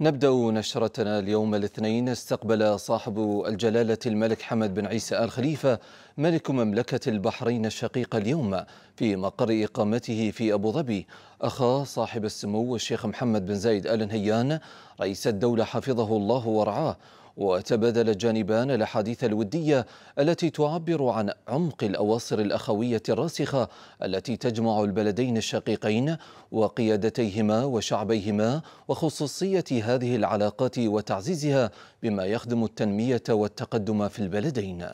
نبدأ نشرتنا اليوم الاثنين استقبل صاحب الجلالة الملك حمد بن عيسى آل خليفة ملك مملكة البحرين الشقيقة اليوم في مقر إقامته في أبو ظبي أخا صاحب السمو الشيخ محمد بن زايد آل نهيان رئيس الدولة حفظه الله ورعاه وتبادل الجانبان الاحاديث الوديه التي تعبر عن عمق الاواصر الاخويه الراسخه التي تجمع البلدين الشقيقين وقيادتيهما وشعبيهما وخصوصيه هذه العلاقات وتعزيزها بما يخدم التنميه والتقدم في البلدين